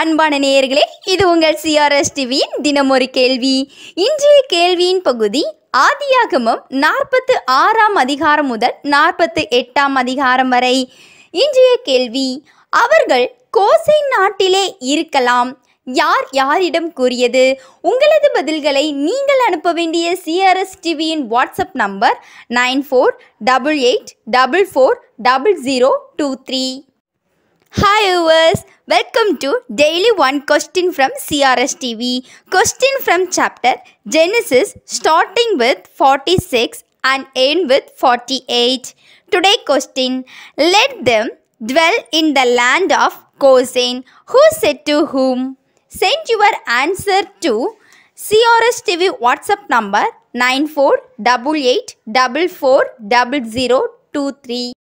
அன்பான நேயர்களே இது உங்கள் சிஆர்எஸ் டிவியின் தினமொரு கேள்வி இன்றைய கேள்வியின் பகுதி ஆதியாகமம் நாற்பத்து ஆறாம் அதிகாரம் முதல் நாற்பத்து எட்டாம் அதிகாரம் வரை இன்றைய கேள்வி அவர்கள் கோசை நாட்டிலே இருக்கலாம் யார் யாரிடம் கூறியது உங்களது பதில்களை நீங்கள் அனுப்ப வேண்டிய சிஆர்எஸ் டிவியின் WhatsApp number nine four double eight double four double zero two three Hi viewers, welcome to daily one question from CRS TV. Question from chapter Genesis starting with 46 and end with 48. Today question, let them dwell in the land of Goshen. Who said to whom? Send your answer to CRS TV WhatsApp number 9488440023.